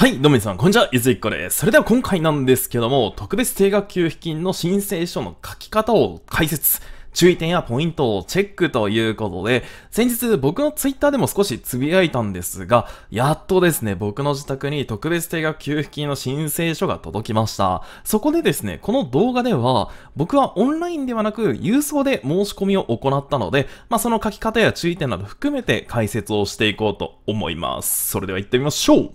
はい、どうも皆さん、こんにちは、ゆずいっこです。それでは今回なんですけども、特別定額給付金の申請書の書き方を解説。注意点やポイントをチェックということで、先日僕のツイッターでも少しつぶやいたんですが、やっとですね、僕の自宅に特別定額給付金の申請書が届きました。そこでですね、この動画では、僕はオンラインではなく郵送で申し込みを行ったので、まあ、その書き方や注意点など含めて解説をしていこうと思います。それでは行ってみましょう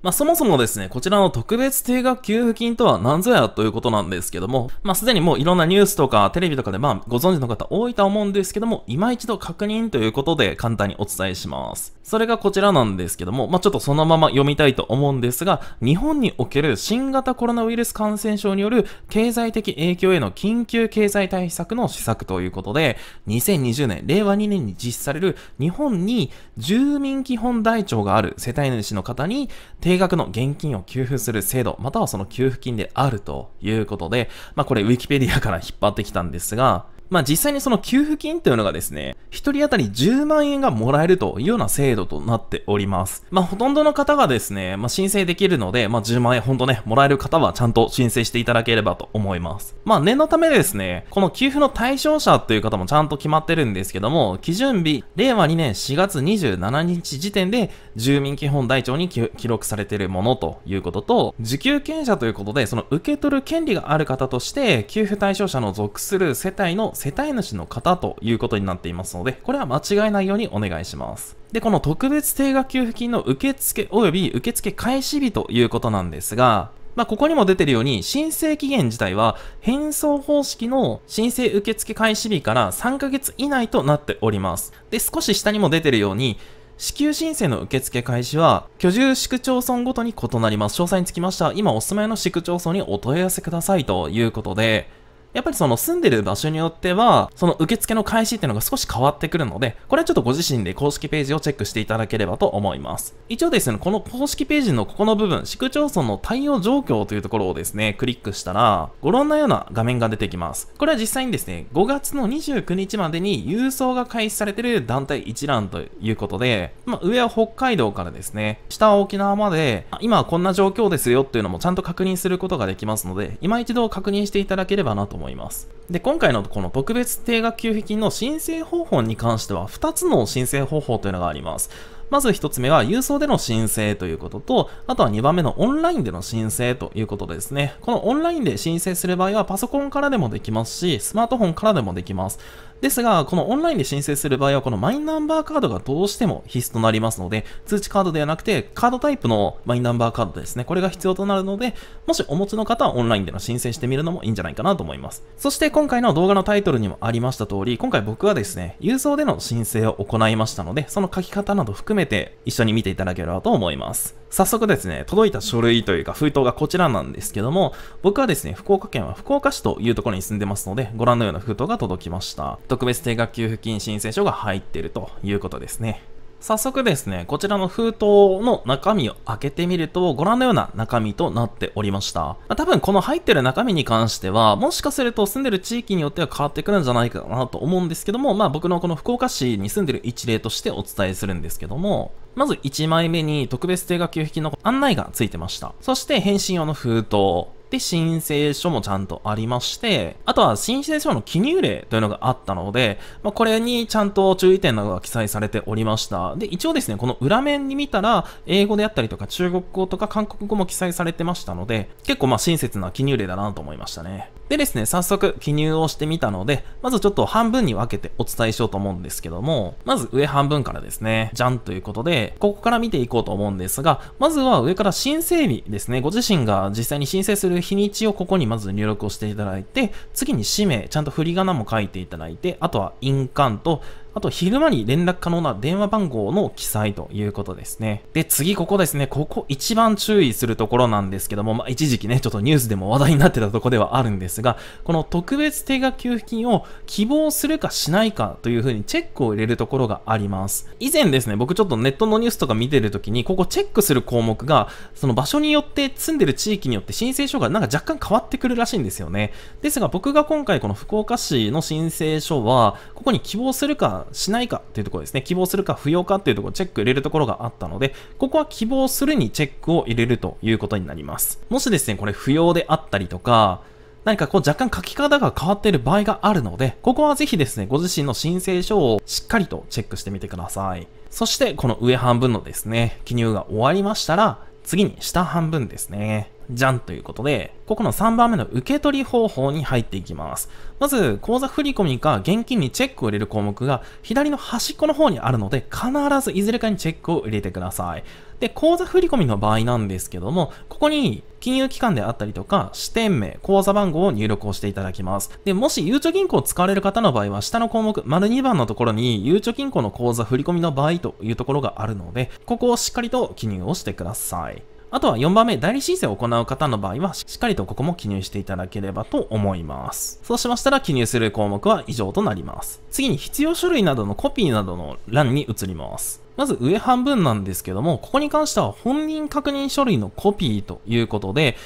まあ、そもそもですね、こちらの特別定額給付金とは何ぞやということなんですけども、まあ、すでにもういろんなニュースとかテレビとかでまあ、ご存知の方多いと思うんですけども、今一度確認ということで簡単にお伝えします。それがこちらなんですけども、まあ、ちょっとそのまま読みたいと思うんですが、日本における新型コロナウイルス感染症による経済的影響への緊急経済対策の施策ということで、2020年、令和2年に実施される日本に住民基本台帳がある世帯主の方に、定額の現金を給付する制度、またはその給付金であるということで、まあこれウィキペディアから引っ張ってきたんですが、まあ、実際にその給付金というのがですね、一人当たり10万円がもらえるというような制度となっております。まあ、ほとんどの方がですね、まあ、申請できるので、まあ、10万円ほんとね、もらえる方はちゃんと申請していただければと思います。まあ、念のためですね、この給付の対象者という方もちゃんと決まってるんですけども、基準日、令和2年4月27日時点で、住民基本台帳に記録されているものということと、受給権者ということで、その受け取る権利がある方として、給付対象者の属する世帯の世帯主の方ということになっていますので、これは間違いないようにお願いします。で、この特別定額給付金の受付及び受付開始日ということなんですが、まあ、ここにも出てるように、申請期限自体は返送方式の申請受付開始日から3ヶ月以内となっております。で、少し下にも出てるように、支給申請の受付開始は、居住市区町村ごとに異なります。詳細につきましては、今お住まいの市区町村にお問い合わせくださいということで、やっぱりその住んでる場所によっては、その受付の開始っていうのが少し変わってくるので、これはちょっとご自身で公式ページをチェックしていただければと思います。一応ですね、この公式ページのここの部分、市区町村の対応状況というところをですね、クリックしたら、ご覧のような画面が出てきます。これは実際にですね、5月の29日までに郵送が開始されている団体一覧ということで、まあ、上は北海道からですね、下は沖縄まで、今はこんな状況ですよっていうのもちゃんと確認することができますので、今一度確認していただければなと思います。で、今回のこの特別定額給付金の申請方法に関しては2つの申請方法というのがあります。まず1つ目は郵送での申請ということと、あとは2番目のオンラインでの申請ということですね。このオンラインで申請する場合はパソコンからでもできますし、スマートフォンからでもできます。ですが、このオンラインで申請する場合は、このマイナンバーカードがどうしても必須となりますので、通知カードではなくて、カードタイプのマイナンバーカードですね。これが必要となるので、もしお持ちの方はオンラインでの申請してみるのもいいんじゃないかなと思います。そして今回の動画のタイトルにもありました通り、今回僕はですね、郵送での申請を行いましたので、その書き方など含めて一緒に見ていただければと思います。早速ですね、届いた書類というか封筒がこちらなんですけども、僕はですね、福岡県は福岡市というところに住んでますので、ご覧のような封筒が届きました。特別定額給付金申請書が入っているということですね。早速ですね、こちらの封筒の中身を開けてみると、ご覧のような中身となっておりました。まあ、多分この入ってる中身に関しては、もしかすると住んでる地域によっては変わってくるんじゃないかなと思うんですけども、まあ僕のこの福岡市に住んでる一例としてお伝えするんですけども、まず1枚目に特別定額給付金の案内がついてました。そして返信用の封筒。で、申請書もちゃんとありまして、あとは申請書の記入例というのがあったので、まあ、これにちゃんと注意点などが記載されておりました。で、一応ですね、この裏面に見たら、英語であったりとか中国語とか韓国語も記載されてましたので、結構まあ親切な記入例だなと思いましたね。でですね、早速記入をしてみたので、まずちょっと半分に分けてお伝えしようと思うんですけども、まず上半分からですね、じゃんということで、ここから見ていこうと思うんですが、まずは上から申請日ですね、ご自身が実際に申請する日にちをここにまず入力をしていただいて、次に氏名、ちゃんと振り仮名も書いていただいて、あとは印鑑と、あと昼間に連絡可能な電話番号の記載ということですね。で、次ここですね、ここ一番注意するところなんですけども、まあ一時期ね、ちょっとニュースでも話題になってたとこではあるんですが、この特別定額給付金を希望するかしないかというふうにチェックを入れるところがあります。以前ですね、僕ちょっとネットのニュースとか見てるときに、ここチェックする項目が、その場所によって住んでる地域によって申請書がなんか若干変わってくるらしいんですよね。ですが僕が今回この福岡市の申請書は、ここに希望するかしないかっていうところですね。希望するか不要かっていうところ、チェック入れるところがあったので、ここは希望するにチェックを入れるということになります。もしですね、これ不要であったりとか、何かこう若干書き方が変わっている場合があるので、ここはぜひですね、ご自身の申請書をしっかりとチェックしてみてください。そして、この上半分のですね、記入が終わりましたら、次に下半分ですね。じゃんということで、ここの3番目の受け取り方法に入っていきます。まず、口座振込か現金にチェックを入れる項目が左の端っこの方にあるので、必ずいずれかにチェックを入れてください。で、口座振込の場合なんですけども、ここに金融機関であったりとか、支店名、口座番号を入力をしていただきます。で、もし、ゆうちょ銀行を使われる方の場合は、下の項目、丸2番のところに、ゆうちょ銀行の口座振込の場合というところがあるので、ここをしっかりと記入をしてください。あとは4番目、代理申請を行う方の場合は、しっかりとここも記入していただければと思います。そうしましたら、記入する項目は以上となります。次に必要書類などのコピーなどの欄に移ります。まず上半分なんですけども、ここに関しては本人確認書類のコピーということで、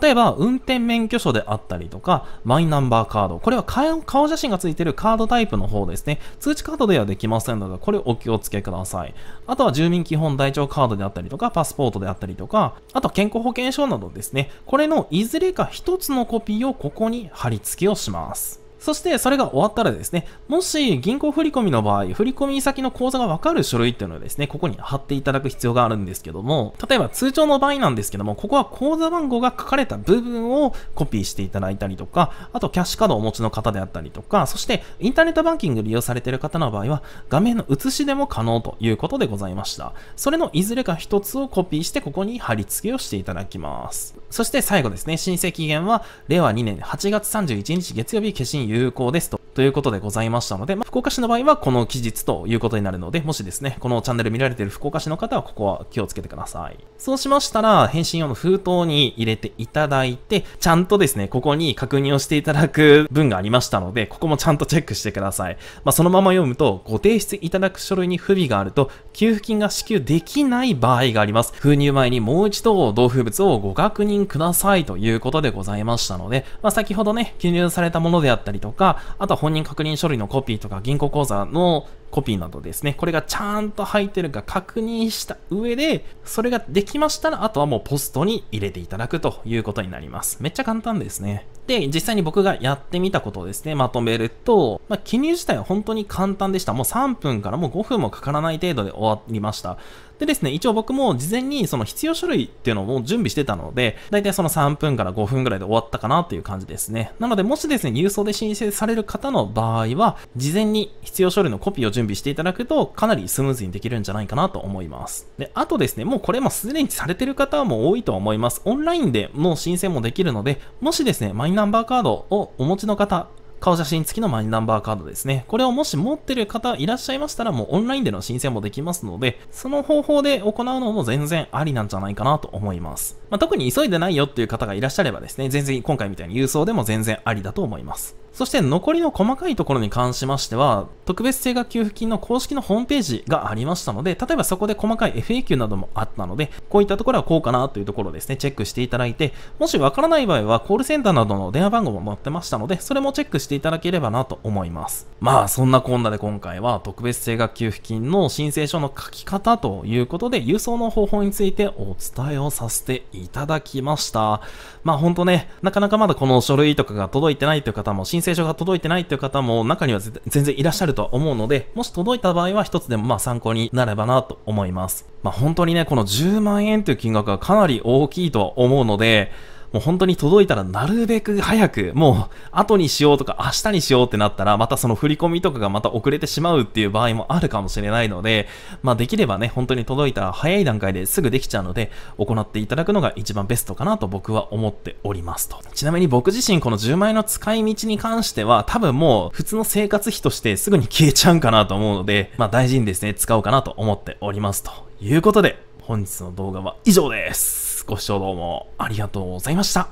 例えば、運転免許証であったりとか、マイナンバーカード。これは顔写真がついているカードタイプの方ですね。通知カードではできませんので、これお気をつけください。あとは、住民基本台帳カードであったりとか、パスポートであったりとか、あと健康保険証などですね。これのいずれか1つのコピーをここに貼り付けをします。そしてそれが終わったらですね、もし銀行振込の場合、振込先の口座がわかる書類っていうのをですね、ここに貼っていただく必要があるんですけども、例えば通帳の場合なんですけども、ここは口座番号が書かれた部分をコピーしていただいたりとか、あとキャッシュカードをお持ちの方であったりとか、そしてインターネットバンキング利用されている方の場合は、画面の写しでも可能ということでございました。それのいずれか一つをコピーしてここに貼り付けをしていただきます。そして最後ですね、申請期限は令和2年8月31日月曜日消印有効ですとということでございましたので、まあ、福岡市の場合はこの期日ということになるので、もしですね、このチャンネル見られている福岡市の方はここは気をつけてください。そうしましたら、返信用の封筒に入れていただいて、ちゃんとですね、ここに確認をしていただく文がありましたので、ここもちゃんとチェックしてください。まあ、そのまま読むと、ご提出いただく書類に不備があると、給付金が支給できない場合があります。封入前にもう一度同封物をご確認くださいということでございましたので、まあ、先ほどね、記入されたものであったりとか、あとは本人確認書類のコピーとか銀行口座のコピーなどですね、これがちゃんと入ってるか確認した上で、それができましたら、あとはもうポストに入れていただくということになります。めっちゃ簡単ですね。で、実際に僕がやってみたことをですね、まとめると、まあ、記入自体は本当に簡単でした。もう3分からもう5分もかからない程度で終わりました。でですね、一応僕も事前にその必要書類っていうのを準備してたので、だいたいその3分から5分ぐらいで終わったかなという感じですね。なので、もしですね、郵送で申請される方の場合は、事前に必要書類のコピーを準備していただくと、かなりスムーズにできるんじゃないかなと思います。で、あとですね、もうこれもすでにされてる方も多いと思います。オンラインでもう申請もできるので、もしですね、マイナンバーカードをお持ちの方顔写真付きのマイナンバーカードですね。これをもし持ってる方いらっしゃいましたら、もうオンラインでの申請もできますので、その方法で行うのも全然ありなんじゃないかなと思います。まあ、特に急いでないよっていう方がいらっしゃればですね、全然今回みたいに郵送でも全然ありだと思います。そして残りの細かいところに関しましては、特別定額給付金の公式のホームページがありましたので、例えばそこで細かい FAQ などもあったので、こういったところはこうかなというところですね、チェックしていただいて、もしわからない場合はコールセンターなどの電話番号も載ってましたので、それもチェックしてしていただければなと思います。まあそんなこんなで今回は特別定額給付金の申請書の書き方ということで郵送の方法についてお伝えをさせていただきました。まあほんとね、なかなかまだこの書類とかが届いてないという方も申請書が届いてないという方も中には全然いらっしゃるとは思うのでもし届いた場合は一つでもまあ参考になればなと思います。まあ本当にね、この10万円という金額はかなり大きいとは思うので、もう本当に届いたらなるべく早く、もう後にしようとか明日にしようってなったら、またその振り込みとかがまた遅れてしまうっていう場合もあるかもしれないので、まあできればね、本当に届いたら早い段階ですぐできちゃうので、行っていただくのが一番ベストかなと僕は思っておりますと。ちなみに僕自身この10万円の使い道に関しては、多分もう普通の生活費としてすぐに消えちゃうんかなと思うので、まあ大事にですね、使おうかなと思っておりますということで、本日の動画は以上です。ご視聴どうもありがとうございました。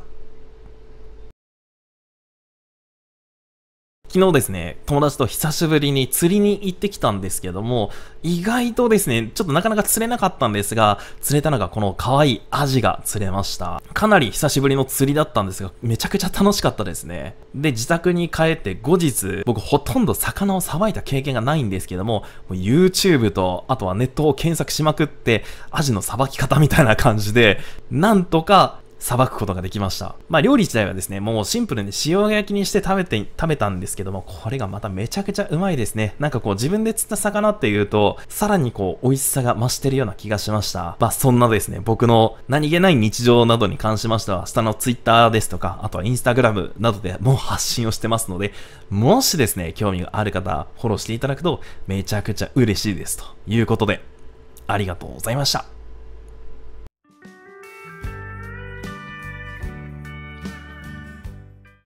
昨日ですね、友達と久しぶりに釣りに行ってきたんですけども、意外とですね、ちょっとなかなか釣れなかったんですが、釣れたのがこの可愛いアジが釣れました。かなり久しぶりの釣りだったんですが、めちゃくちゃ楽しかったですね。で、自宅に帰って後日、僕ほとんど魚をさばいた経験がないんですけども、も YouTube と、あとはネットを検索しまくって、アジのさばき方みたいな感じで、なんとかさばくことができました。まあ料理自体はですね、もうシンプルに塩焼きにして食べて、食べたんですけども、これがまためちゃくちゃうまいですね。なんかこう自分で釣った魚っていうと、さらにこう美味しさが増してるような気がしました。まあそんなですね、僕の何気ない日常などに関しましては、下の Twitter ですとか、あとは Instagram などで もう発信をしてますので、もしですね、興味がある方、フォローしていただくとめちゃくちゃ嬉しいですということで、ありがとうございました。